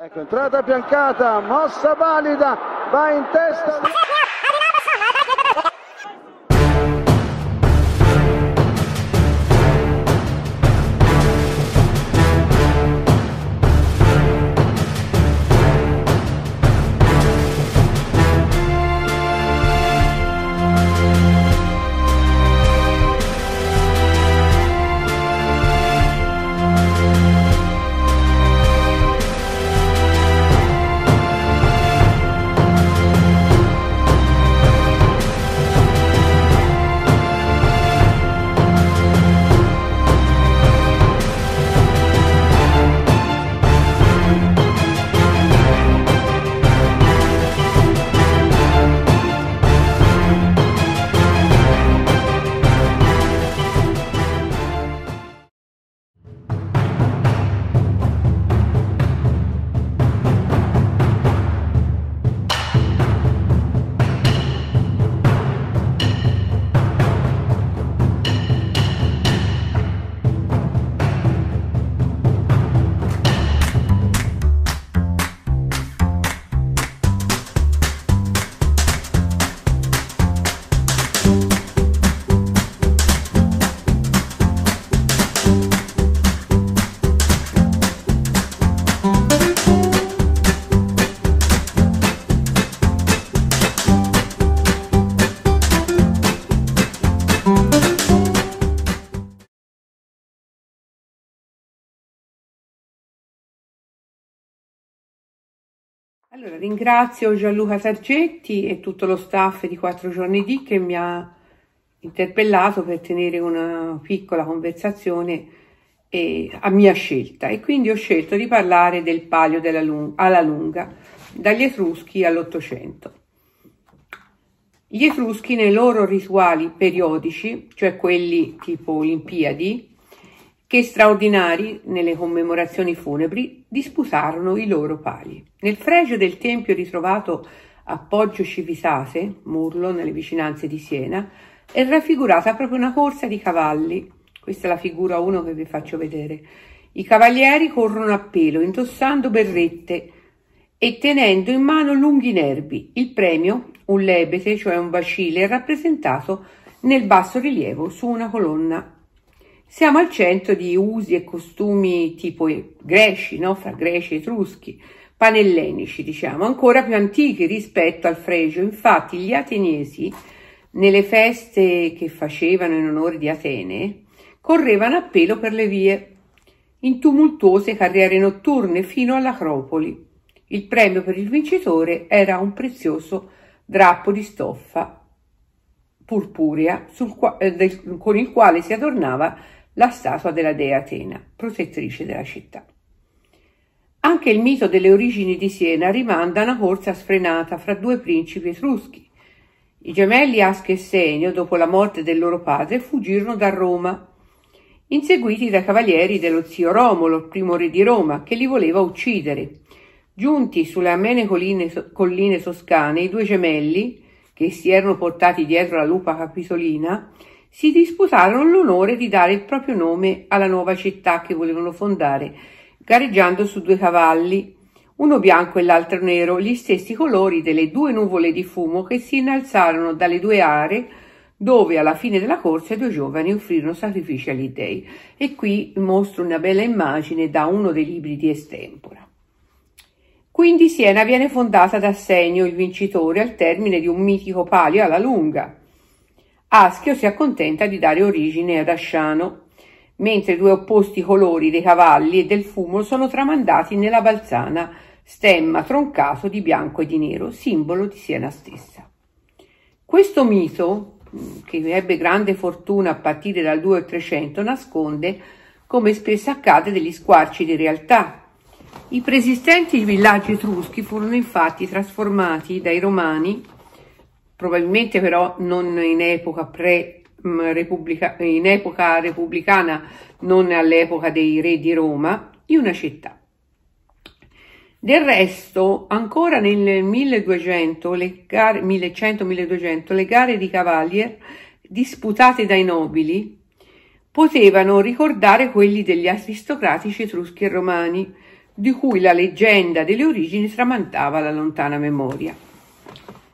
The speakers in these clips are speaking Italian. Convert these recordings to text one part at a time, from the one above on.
Ecco, entrata biancata, mossa valida, va in testa. Allora, ringrazio Gianluca Sargetti e tutto lo staff di Quattro Giorni di che mi ha interpellato per tenere una piccola conversazione eh, a mia scelta e quindi ho scelto di parlare del palio lung alla lunga, dagli Etruschi all'Ottocento. Gli Etruschi nei loro rituali periodici, cioè quelli tipo Olimpiadi, che straordinari nelle commemorazioni funebri disputarono i loro pali. Nel fregio del tempio ritrovato a Poggio Civisase, Murlo, nelle vicinanze di Siena, è raffigurata proprio una corsa di cavalli. Questa è la figura 1 che vi faccio vedere. I cavalieri corrono a pelo, indossando berrette e tenendo in mano lunghi nervi. Il premio, un lebete, cioè un bacile, è rappresentato nel basso rilievo su una colonna siamo al centro di usi e costumi tipo greci, no? fra greci e etruschi, panellenici, diciamo, ancora più antichi rispetto al fregio. Infatti gli ateniesi, nelle feste che facevano in onore di Atene, correvano a pelo per le vie, in tumultuose carriere notturne fino all'Acropoli. Il premio per il vincitore era un prezioso drappo di stoffa purpurea sul, eh, del, con il quale si adornava la statua della dea Atena, protettrice della città. Anche il mito delle origini di Siena rimanda a una corsa sfrenata fra due principi etruschi. I gemelli Asca e Senio, dopo la morte del loro padre, fuggirono da Roma, inseguiti da cavalieri dello zio Romolo, primo re di Roma, che li voleva uccidere. Giunti sulle amene colline, colline toscane, i due gemelli, che si erano portati dietro la lupa capitolina, si disputarono l'onore di dare il proprio nome alla nuova città che volevano fondare, gareggiando su due cavalli, uno bianco e l'altro nero, gli stessi colori delle due nuvole di fumo che si innalzarono dalle due aree dove alla fine della corsa i due giovani offrirono sacrifici agli dei. E qui mostro una bella immagine da uno dei libri di Estempora. Quindi Siena viene fondata da Senio, il vincitore, al termine di un mitico palio alla lunga. Aschio si accontenta di dare origine ad Asciano, mentre due opposti colori dei cavalli e del fumo sono tramandati nella balzana, stemma troncato di bianco e di nero, simbolo di Siena stessa. Questo mito, mm, che ebbe grande fortuna a partire dal 2 300, nasconde, come spesso accade, degli squarci di realtà. I preesistenti villaggi etruschi furono infatti trasformati dai romani probabilmente però non in epoca pre mm, Repubblica, in epoca repubblicana, non all'epoca dei re di Roma, di una città. Del resto, ancora nel 1100-1200, le gare di cavalier disputate dai nobili potevano ricordare quelli degli aristocratici etruschi e romani, di cui la leggenda delle origini tramandava la lontana memoria.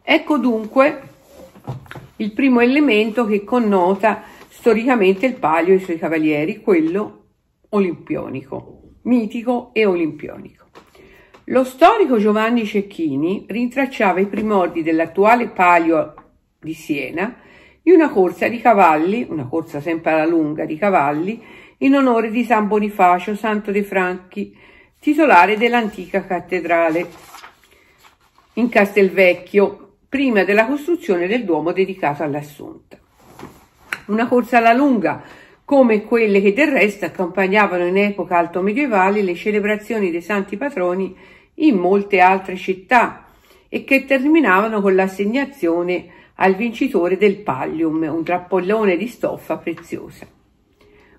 Ecco dunque il primo elemento che connota storicamente il palio e i suoi cavalieri, quello olimpionico, mitico e olimpionico. Lo storico Giovanni Cecchini rintracciava i primordi dell'attuale palio di Siena in una corsa di cavalli, una corsa sempre alla lunga di cavalli, in onore di San Bonifacio, santo dei Franchi, titolare dell'antica cattedrale in Castelvecchio, prima della costruzione del Duomo dedicato all'Assunta. Una corsa alla lunga, come quelle che del resto accompagnavano in epoca alto medievale le celebrazioni dei santi patroni in molte altre città e che terminavano con l'assegnazione al vincitore del pallium, un trappolone di stoffa preziosa.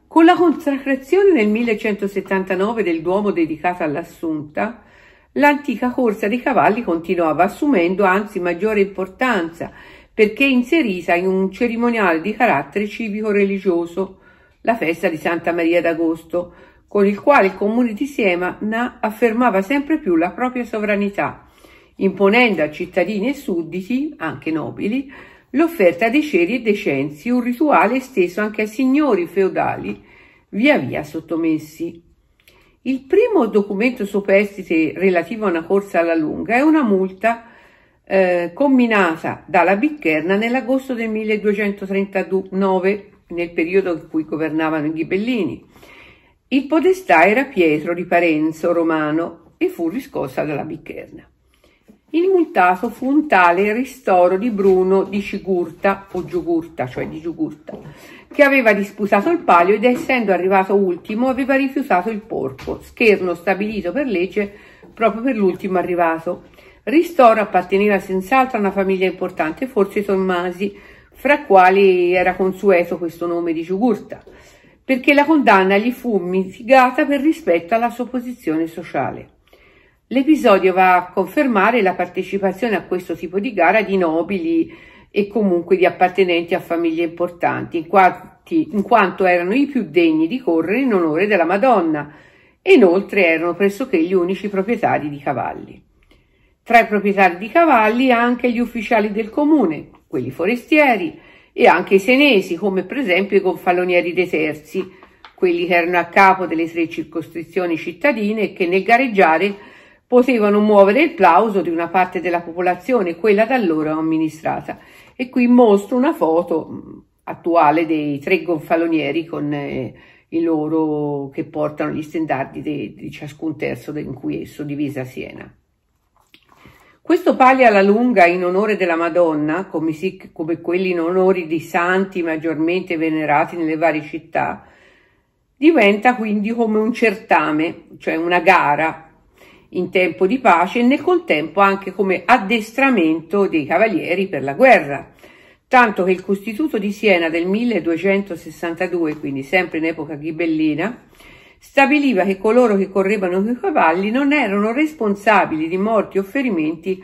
Con la consacrazione nel 1179 del Duomo dedicato all'Assunta, l'antica corsa dei cavalli continuava assumendo anzi maggiore importanza perché inserita in un cerimoniale di carattere civico-religioso, la festa di Santa Maria d'Agosto, con il quale il comune di Siena affermava sempre più la propria sovranità, imponendo a cittadini e sudditi, anche nobili, l'offerta dei ceri e dei censi, un rituale esteso anche ai signori feudali, via via sottomessi. Il primo documento superstite relativo a una corsa alla lunga è una multa eh, comminata dalla Biccherna nell'agosto del 1239, nel periodo in cui governavano i ghibellini. Il podestà era Pietro di Parenzo, romano, e fu riscossa dalla Biccherna. Il multato fu un tale Ristoro di Bruno di Cigurta o Giugurta, cioè di Giugurta, che aveva disputato il palio ed essendo arrivato ultimo aveva rifiutato il porco, scherno stabilito per legge proprio per l'ultimo arrivato. Ristoro apparteneva senz'altro a una famiglia importante, forse Tommasi, fra quali era consueto questo nome di Giugurta, perché la condanna gli fu mitigata per rispetto alla sua posizione sociale. L'episodio va a confermare la partecipazione a questo tipo di gara di nobili e comunque di appartenenti a famiglie importanti, in, quanti, in quanto erano i più degni di correre in onore della Madonna e inoltre erano pressoché gli unici proprietari di cavalli. Tra i proprietari di cavalli anche gli ufficiali del comune, quelli forestieri e anche i senesi, come per esempio i gonfalonieri dei terzi, quelli che erano a capo delle tre circoscrizioni cittadine e che nel gareggiare potevano muovere il plauso di una parte della popolazione, quella da loro amministrata, e qui mostro una foto mm, attuale dei tre gonfalonieri con eh, i loro che portano gli stendardi di ciascun terzo de, in cui è suddivisa Siena. Questo palio alla lunga in onore della Madonna, come, si, come quelli in onore di santi maggiormente venerati nelle varie città, diventa quindi come un certame, cioè una gara in tempo di pace e nel contempo anche come addestramento dei cavalieri per la guerra, tanto che il Costituto di Siena del 1262, quindi sempre in epoca ghibellina, stabiliva che coloro che correvano con i cavalli non erano responsabili di morti o ferimenti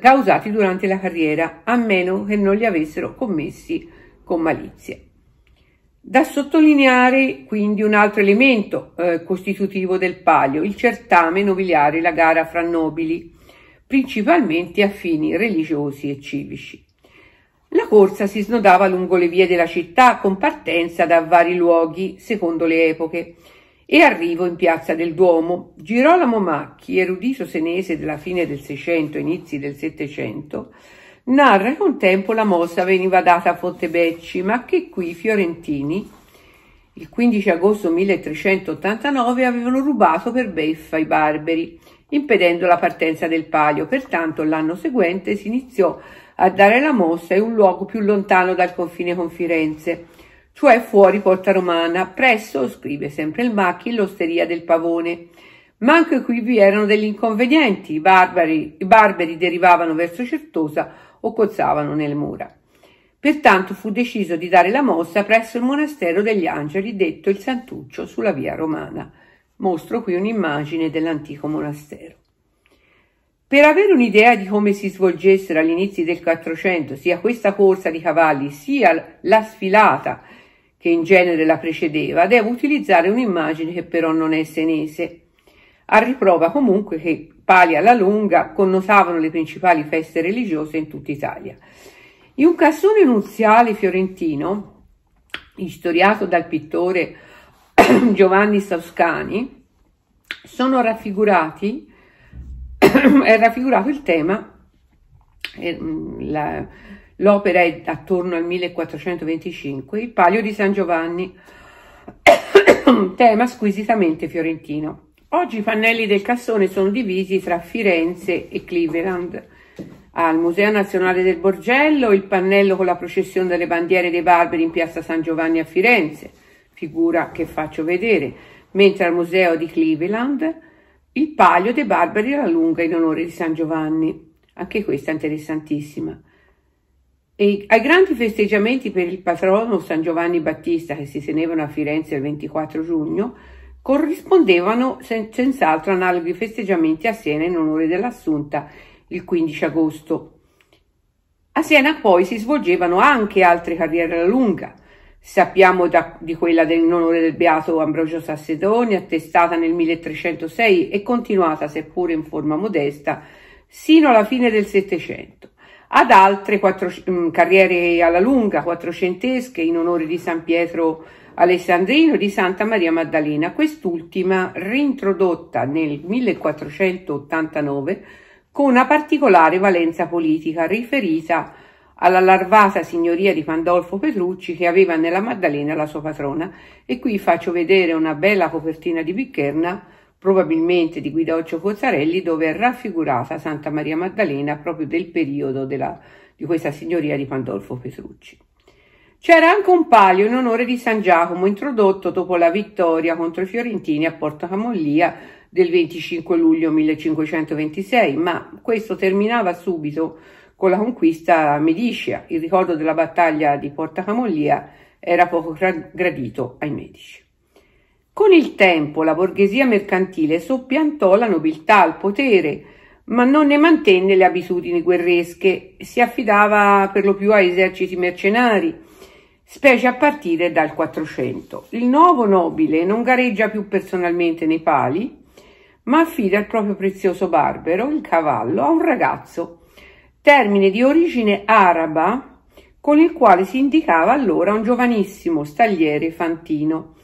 causati durante la carriera, a meno che non li avessero commessi con malizia. Da sottolineare quindi un altro elemento eh, costitutivo del palio, il certame nobiliare, la gara fra nobili, principalmente a fini religiosi e civici. La corsa si snodava lungo le vie della città con partenza da vari luoghi, secondo le epoche, e arrivo in piazza del Duomo. Girolamo Macchi, erudito senese della fine del Seicento, e inizi del Settecento, Narra che un tempo la mossa veniva data a Fontebecci, ma che qui i fiorentini, il 15 agosto 1389, avevano rubato per beffa i barberi, impedendo la partenza del palio. Pertanto l'anno seguente si iniziò a dare la mossa in un luogo più lontano dal confine con Firenze, cioè fuori Porta Romana, presso, scrive sempre il Macchi, l'osteria del Pavone. Ma anche qui vi erano degli inconvenienti. I barbari, i barberi derivavano verso Certosa o cozzavano nelle mura. Pertanto fu deciso di dare la mossa presso il monastero degli angeli, detto il Santuccio, sulla via romana. Mostro qui un'immagine dell'antico monastero. Per avere un'idea di come si svolgessero agli inizi del 400 sia questa corsa di cavalli sia la sfilata che in genere la precedeva, devo utilizzare un'immagine che però non è senese a riprova comunque che pali alla lunga connotavano le principali feste religiose in tutta Italia. In un cassone nuziale fiorentino, istoriato dal pittore Giovanni Sauscani, sono raffigurati è raffigurato il tema, eh, l'opera è attorno al 1425, il Palio di San Giovanni, tema squisitamente fiorentino. Oggi i pannelli del cassone sono divisi tra Firenze e Cleveland. Al Museo Nazionale del Borgello il pannello con la processione delle bandiere dei Barberi in piazza San Giovanni a Firenze, figura che faccio vedere, mentre al Museo di Cleveland il palio dei Barberi alla lunga in onore di San Giovanni, anche questa interessantissima. E ai grandi festeggiamenti per il patrono San Giovanni Battista che si tenevano a Firenze il 24 giugno, Corrispondevano senz'altro analoghi festeggiamenti a Siena in onore dell'Assunta il 15 agosto. A Siena poi si svolgevano anche altre carriere alla lunga. Sappiamo da, di quella del, in onore del beato Ambrogio Sassedoni, attestata nel 1306 e continuata, seppure in forma modesta, sino alla fine del Settecento. Ad altre quattro, mh, mm, carriere alla lunga, quattrocentesche, in onore di San Pietro Alessandrino di Santa Maria Maddalena, quest'ultima rintrodotta nel 1489 con una particolare valenza politica riferita alla larvata signoria di Pandolfo Petrucci che aveva nella Maddalena la sua patrona e qui faccio vedere una bella copertina di Biccherna, probabilmente di Guidoccio Cozzarelli dove è raffigurata Santa Maria Maddalena proprio del periodo della, di questa signoria di Pandolfo Petrucci. C'era anche un palio in onore di San Giacomo introdotto dopo la vittoria contro i fiorentini a Porto Camoglia del 25 luglio 1526, ma questo terminava subito con la conquista mediscia. Il ricordo della battaglia di Porta Camoglia era poco gradito ai medici. Con il tempo la borghesia mercantile soppiantò la nobiltà al potere, ma non ne mantenne le abitudini guerresche, si affidava per lo più a eserciti mercenari, specie a partire dal 400. Il nuovo nobile non gareggia più personalmente nei pali, ma affida il proprio prezioso barbero, il cavallo, a un ragazzo, termine di origine araba, con il quale si indicava allora un giovanissimo stagliere fantino,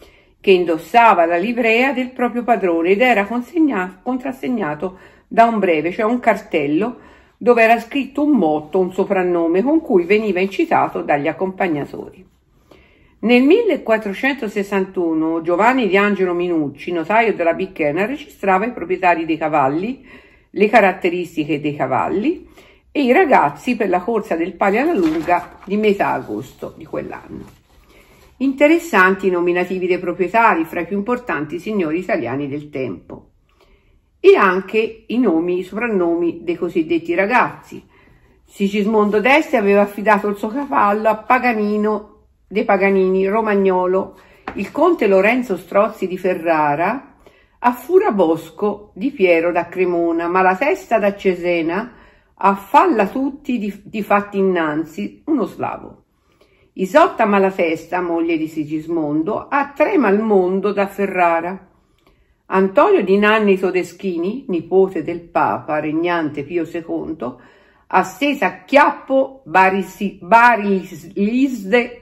che indossava la livrea del proprio padrone ed era contrassegnato da un breve, cioè un cartello, dove era scritto un motto, un soprannome, con cui veniva incitato dagli accompagnatori. Nel 1461 Giovanni di Angelo Minucci, notaio della Bicchena, registrava i proprietari dei cavalli, le caratteristiche dei cavalli e i ragazzi per la corsa del Pale alla Lunga di metà agosto di quell'anno. Interessanti i nominativi dei proprietari fra i più importanti signori italiani del tempo e anche i nomi, i soprannomi dei cosiddetti ragazzi. Sigismondo d'Este aveva affidato il suo cavallo a Paganino De Paganini, romagnolo, il conte Lorenzo Strozzi di Ferrara, a Furabosco di Piero da Cremona, ma la testa da Cesena a Falla tutti di, di fatti innanzi, uno slavo. Isotta Malatesta, moglie di Sigismondo, a Trema al mondo da Ferrara. Antonio di Nanni Todeschini, nipote del Papa, regnante Pio II, Assesa a Chiappo, Barilisde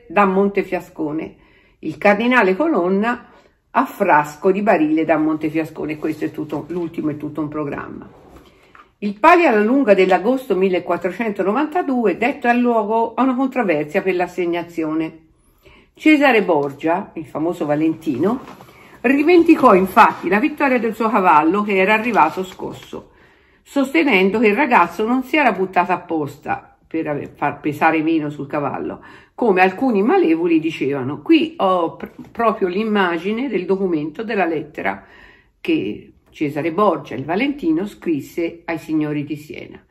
da Montefiascone. Il cardinale Colonna a Frasco di Barile da Montefiascone. Questo è tutto, l'ultimo è tutto un programma. Il palio alla lunga dell'agosto 1492 al luogo a una controversia per l'assegnazione. Cesare Borgia, il famoso Valentino, rivendicò infatti la vittoria del suo cavallo che era arrivato scosso sostenendo che il ragazzo non si era buttato apposta per far pesare meno sul cavallo, come alcuni malevoli dicevano. Qui ho pr proprio l'immagine del documento della lettera che Cesare Borgia, il Valentino, scrisse ai signori di Siena.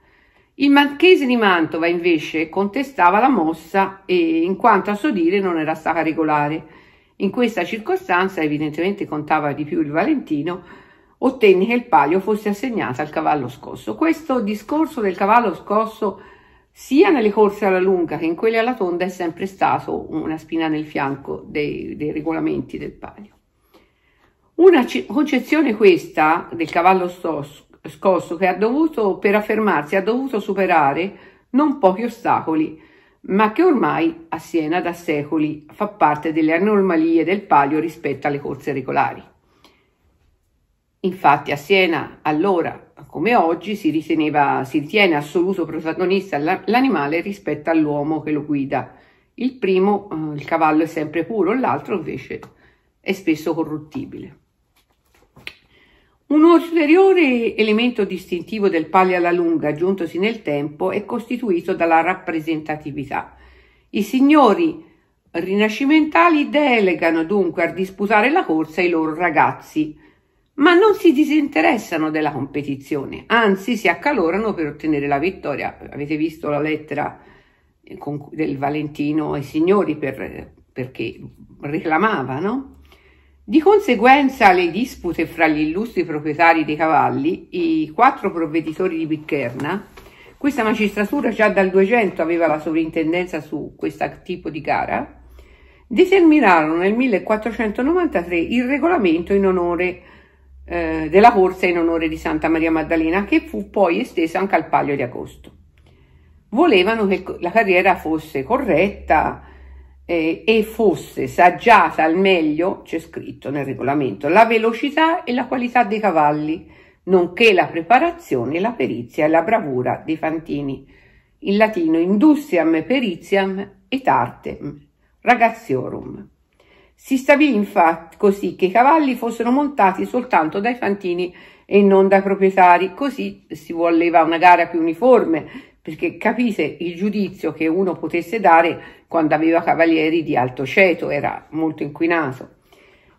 Il marchese di Mantova invece contestava la mossa e in quanto a suo dire non era stata regolare. In questa circostanza evidentemente contava di più il Valentino ottenne che il palio fosse assegnato al cavallo scosso. Questo discorso del cavallo scosso sia nelle corse alla lunga che in quelle alla tonda è sempre stato una spina nel fianco dei, dei regolamenti del palio. Una concezione questa del cavallo scosso che ha dovuto, per affermarsi, ha dovuto superare non pochi ostacoli, ma che ormai a Siena da secoli fa parte delle anomalie del palio rispetto alle corse regolari. Infatti a Siena allora, come oggi, si, riteneva, si ritiene assoluto protagonista l'animale rispetto all'uomo che lo guida. Il primo, eh, il cavallo, è sempre puro, l'altro invece è spesso corruttibile. Un ulteriore elemento distintivo del Pali alla lunga aggiuntosi nel tempo è costituito dalla rappresentatività. I signori rinascimentali delegano dunque a disputare la corsa i loro ragazzi, ma non si disinteressano della competizione, anzi si accalorano per ottenere la vittoria. Avete visto la lettera eh, del Valentino ai signori per, perché reclamavano. Di conseguenza le dispute fra gli illustri proprietari dei cavalli, i quattro provveditori di Biccherna, questa magistratura già dal 200 aveva la sovrintendenza su questo tipo di gara, determinarono nel 1493 il regolamento in onore eh, della corsa in onore di Santa Maria Maddalena, che fu poi estesa anche al Palio di Agosto. Volevano che la carriera fosse corretta eh, e fosse saggiata al meglio, c'è scritto nel regolamento, la velocità e la qualità dei cavalli, nonché la preparazione, la perizia e la bravura dei fantini. In latino industriam peritiam et artem ragaziorum. Si stabilì infatti così che i cavalli fossero montati soltanto dai fantini e non dai proprietari, così si voleva una gara più uniforme, perché capite il giudizio che uno potesse dare quando aveva cavalieri di alto ceto, era molto inquinato.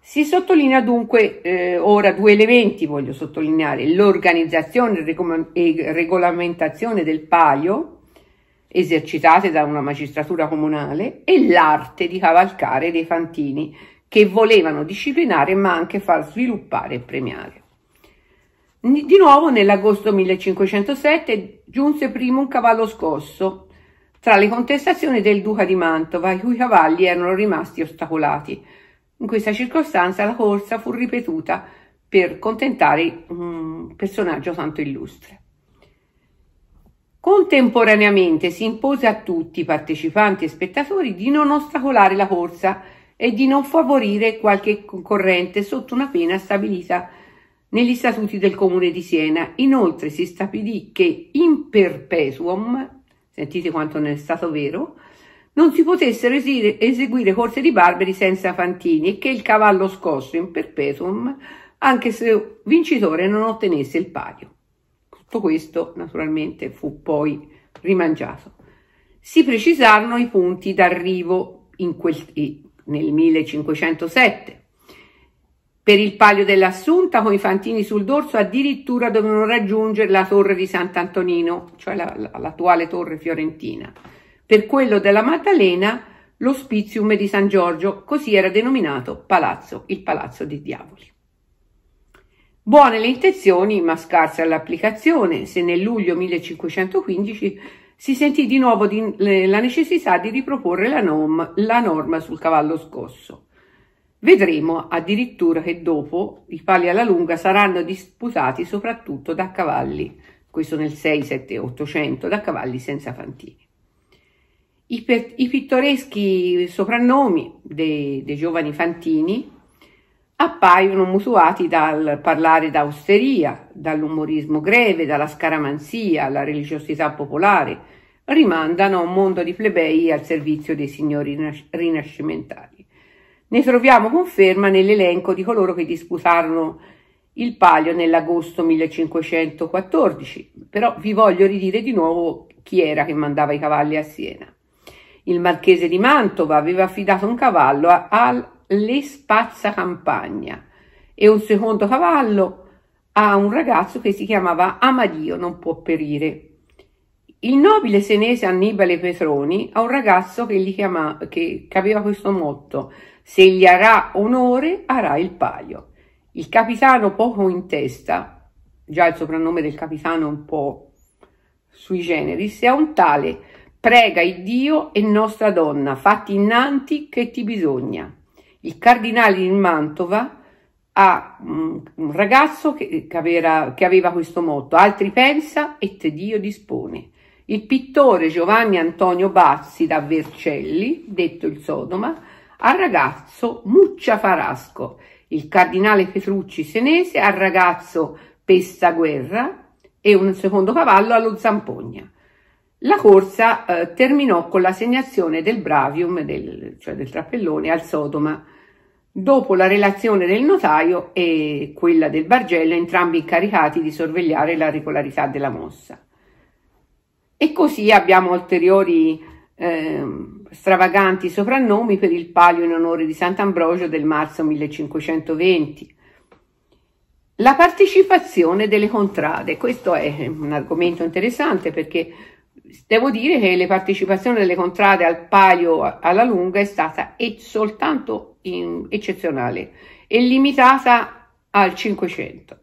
Si sottolinea dunque eh, ora due elementi, voglio sottolineare, l'organizzazione e regolamentazione del paio, esercitate da una magistratura comunale, e l'arte di cavalcare dei fantini che volevano disciplinare ma anche far sviluppare e premiare. Di nuovo nell'agosto 1507 giunse primo un cavallo scosso tra le contestazioni del duca di Mantova i cui cavalli erano rimasti ostacolati. In questa circostanza la corsa fu ripetuta per contentare un personaggio tanto illustre. Contemporaneamente si impose a tutti, partecipanti e spettatori, di non ostacolare la corsa e di non favorire qualche concorrente sotto una pena stabilita negli statuti del comune di Siena. Inoltre si stabilì che in perpetuum, sentite quanto non è stato vero, non si potessero eseguire corse di barberi senza fantini e che il cavallo scosso in perpetuum, anche se vincitore, non ottenesse il palio. Tutto questo naturalmente fu poi rimangiato. Si precisarono i punti d'arrivo nel 1507. Per il palio dell'Assunta, con i fantini sul dorso, addirittura dovevano raggiungere la torre di Sant'Antonino, cioè l'attuale torre fiorentina. Per quello della Maddalena, l'ospizium di San Giorgio, così era denominato palazzo, il palazzo dei diavoli. Buone le intenzioni, ma scarsa l'applicazione, se nel luglio 1515 si sentì di nuovo di, le, la necessità di riproporre la, nom, la norma sul cavallo scosso. Vedremo addirittura che dopo i pali alla lunga saranno disputati soprattutto da cavalli, questo nel 6, 7, 800, da cavalli senza fantini. I, per, i pittoreschi soprannomi dei, dei giovani fantini appaiono mutuati dal parlare d'austeria, dall'umorismo greve, dalla scaramanzia, alla religiosità popolare, rimandano a un mondo di plebei al servizio dei signori rinascimentali. Ne troviamo conferma nell'elenco di coloro che disputarono il palio nell'agosto 1514, però vi voglio ridire di nuovo chi era che mandava i cavalli a Siena. Il marchese di Mantova aveva affidato un cavallo al gli spazzacampagna e un secondo cavallo a un ragazzo che si chiamava Amadio non può perire. Il nobile senese Annibale Petroni a un ragazzo che, gli chiama, che, che questo motto se gli arà onore, arà il paio. Il capitano poco in testa, già il soprannome del capitano un po' sui generis, è un tale, prega il Dio e nostra donna, fatti innanti che ti bisogna i cardinali di Mantova a mm, un ragazzo che, che, aveva, che aveva questo motto, altri pensa e te Dio dispone. Il pittore Giovanni Antonio Bazzi da Vercelli, detto il Sodoma, al ragazzo Muccia Farasco, il cardinale Petrucci Senese al ragazzo Pestaguerra e un secondo cavallo allo Zampogna. La corsa eh, terminò con l'assegnazione del bravium, del, cioè del trappellone, al Sodoma, dopo la relazione del notaio e quella del Bargello, entrambi incaricati di sorvegliare la regolarità della mossa. E così abbiamo ulteriori eh, stravaganti soprannomi per il palio in onore di Sant'Ambrogio del marzo 1520. La partecipazione delle contrade, questo è un argomento interessante perché devo dire che le partecipazioni delle contrade al palio alla lunga è stata soltanto in, eccezionale e limitata al 500.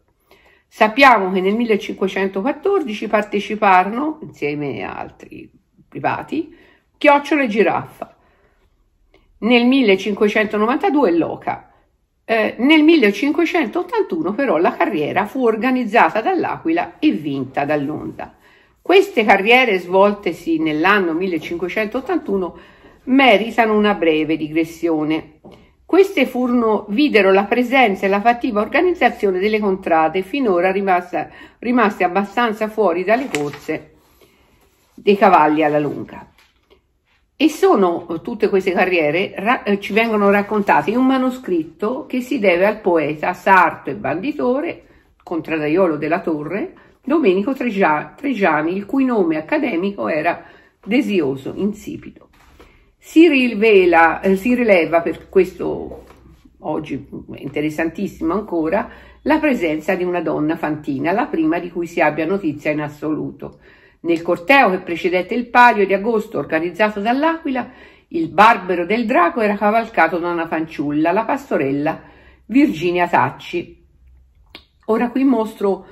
Sappiamo che nel 1514 parteciparono, insieme a altri privati, Chiocciolo e Giraffa, nel 1592 Loca. Eh, nel 1581 però la carriera fu organizzata dall'Aquila e vinta dall'Onda. Queste carriere svoltesi nell'anno 1581 meritano una breve digressione. Queste furono, videro la presenza e la fattiva organizzazione delle contrade, finora rimaste, rimaste abbastanza fuori dalle corse dei cavalli alla lunga. E sono eh, tutte queste carriere, ra, eh, ci vengono raccontate in un manoscritto che si deve al poeta sarto e banditore, contradaiolo della Torre, Domenico Tregiani, il cui nome accademico era Desioso Insipido. Si, rivela, eh, si rileva per questo oggi interessantissimo ancora, la presenza di una donna fantina, la prima di cui si abbia notizia in assoluto. Nel corteo che precedette il palio di agosto organizzato dall'Aquila, il barbero del drago era cavalcato da una fanciulla, la pastorella Virginia Tacci. Ora qui mostro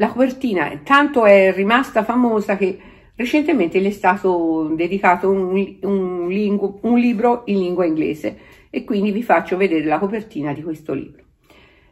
la copertina tanto è rimasta famosa che recentemente le è stato dedicato un, un, lingu, un libro in lingua inglese e quindi vi faccio vedere la copertina di questo libro.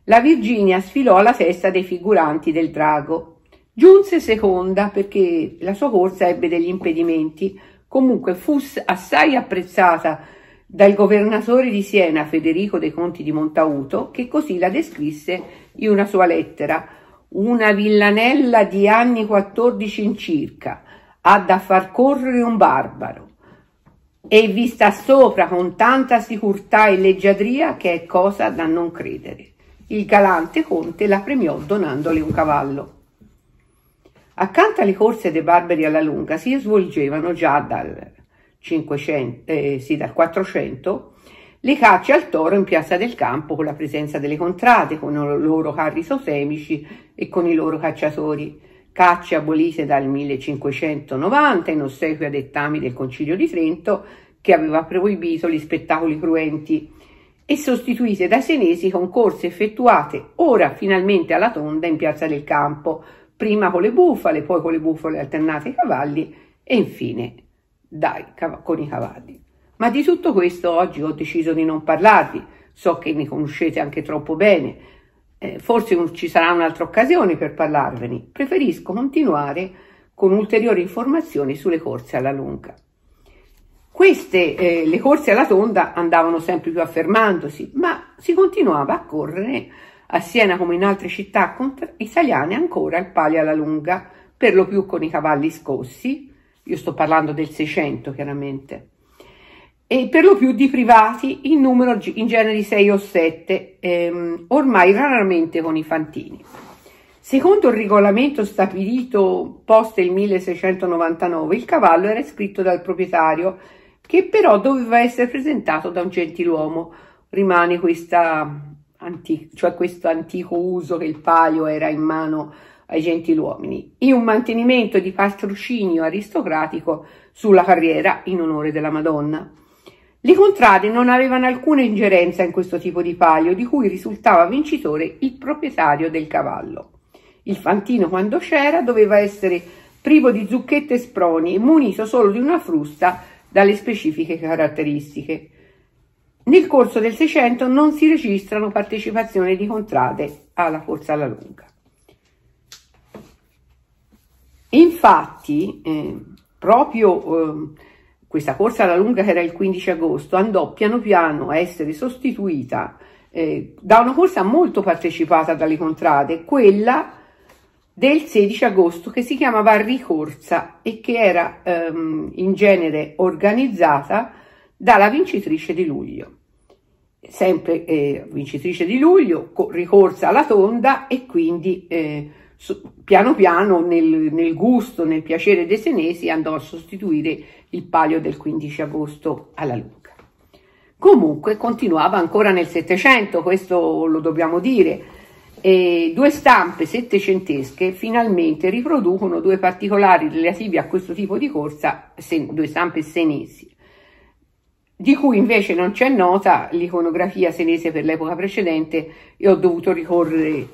La Virginia sfilò alla testa dei figuranti del drago. Giunse seconda perché la sua corsa ebbe degli impedimenti. Comunque fu assai apprezzata dal governatore di Siena Federico dei Conti di Montauto, che così la descrisse in una sua lettera una villanella di anni 14 in circa, ha da far correre un barbaro e vi sta sopra con tanta sicurtà e leggiadria che è cosa da non credere. Il galante conte la premiò donandole un cavallo. Accanto alle corse dei barberi alla lunga si svolgevano già dal, 500, eh, sì, dal 400 le cacce al toro in piazza del campo con la presenza delle contrade, con i loro carri sosemici e con i loro cacciatori. Cacce abolite dal 1590 in ossequio a dettami del Concilio di Trento che aveva proibito gli spettacoli cruenti e sostituite dai senesi con corse effettuate ora finalmente alla tonda in piazza del campo, prima con le bufale, poi con le bufale alternate ai cavalli e infine dai, con i cavalli. Ma di tutto questo oggi ho deciso di non parlarvi, so che mi conoscete anche troppo bene, eh, forse ci sarà un'altra occasione per parlarvene, preferisco continuare con ulteriori informazioni sulle corse alla lunga. Queste, eh, le corse alla tonda, andavano sempre più affermandosi, ma si continuava a correre a Siena come in altre città italiane ancora il palio alla lunga, per lo più con i cavalli scossi, io sto parlando del 600 chiaramente, e per lo più di privati in numero in genere di 6 o 7, ehm, ormai raramente con i fantini. Secondo il regolamento stabilito post il 1699, il cavallo era iscritto dal proprietario, che però doveva essere presentato da un gentiluomo. Rimane antico, cioè questo antico uso che il palio era in mano ai gentiluomini, e un mantenimento di patrocinio aristocratico sulla carriera in onore della Madonna. Le contrade non avevano alcuna ingerenza in questo tipo di palio, di cui risultava vincitore il proprietario del cavallo. Il fantino, quando c'era, doveva essere privo di zucchette e sproni e munito solo di una frusta dalle specifiche caratteristiche. Nel corso del Seicento non si registrano partecipazioni di contrade alla corsa alla lunga. Infatti, eh, proprio eh, questa corsa alla lunga che era il 15 agosto andò piano piano a essere sostituita eh, da una corsa molto partecipata dalle contrade, quella del 16 agosto che si chiamava Ricorsa e che era ehm, in genere organizzata dalla vincitrice di luglio. Sempre eh, vincitrice di luglio, ricorsa alla tonda e quindi eh, piano piano nel, nel gusto, nel piacere dei senesi andò a sostituire il palio del 15 agosto alla lunga. Comunque continuava ancora nel Settecento, questo lo dobbiamo dire. E due stampe settecentesche finalmente riproducono due particolari relativi a questo tipo di corsa, se, due stampe senesi, di cui invece non c'è nota l'iconografia senese per l'epoca precedente e ho dovuto ricorrere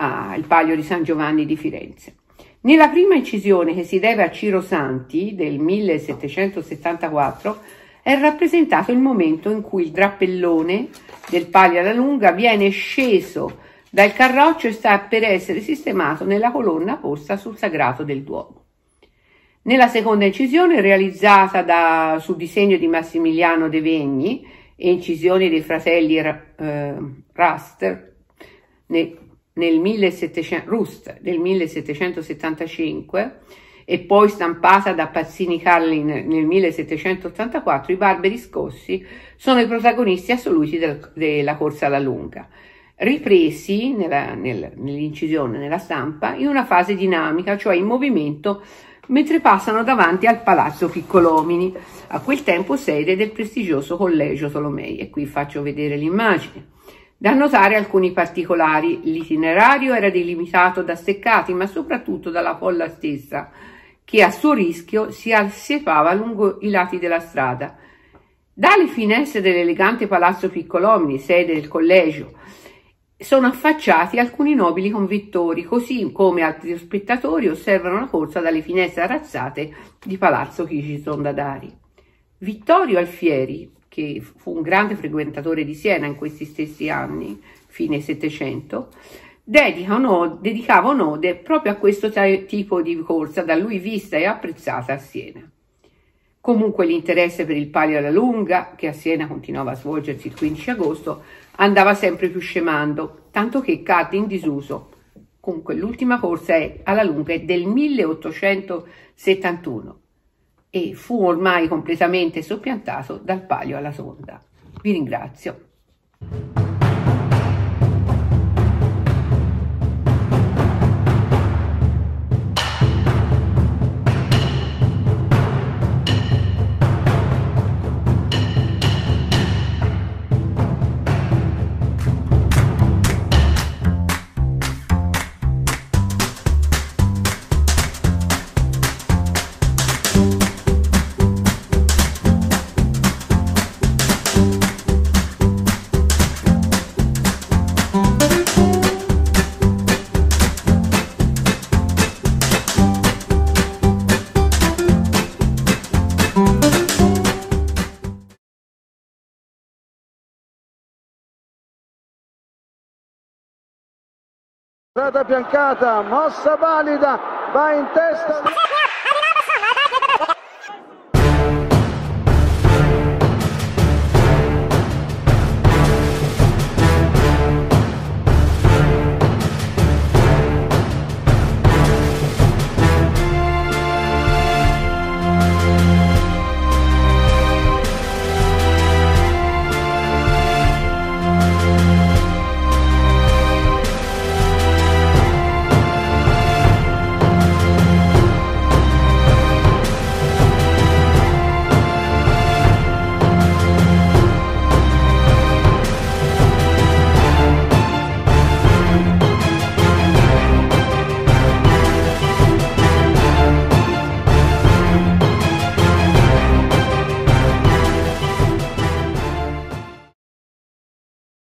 al Palio di San Giovanni di Firenze. Nella prima incisione che si deve a Ciro Santi del 1774 è rappresentato il momento in cui il drappellone del Palio alla Lunga viene sceso dal carroccio e sta per essere sistemato nella colonna posta sul sagrato del Duomo. Nella seconda incisione, realizzata da, su disegno di Massimiliano De Vegni e incisioni dei fratelli eh, Raster, nel nel 1700, Rust del 1775 e poi stampata da Pazzini Carlin nel 1784, i barberi scossi sono i protagonisti assoluti del, della corsa alla lunga, ripresi nell'incisione, nella stampa, in una fase dinamica, cioè in movimento, mentre passano davanti al Palazzo Piccolomini, a quel tempo sede del prestigioso Collegio Tolomei. E qui faccio vedere l'immagine. Da notare alcuni particolari, l'itinerario era delimitato da steccati ma soprattutto dalla folla stessa, che a suo rischio si assiepava lungo i lati della strada. Dalle finestre dell'elegante palazzo Piccolomini, sede del collegio, sono affacciati alcuni nobili convittori, così come altri spettatori osservano la corsa dalle finestre arrazzate di Palazzo Chigi Sondadari. Vittorio Alfieri, che fu un grande frequentatore di Siena in questi stessi anni, fine Settecento, dedicava un'ode proprio a questo tipo di corsa da lui vista e apprezzata a Siena. Comunque l'interesse per il palio alla lunga, che a Siena continuava a svolgersi il 15 agosto, andava sempre più scemando, tanto che cadde in disuso. Comunque l'ultima corsa è alla lunga è del 1871 e fu ormai completamente soppiantato dal palio alla sonda. Vi ringrazio. giocata piancata, mossa valida, va in testa.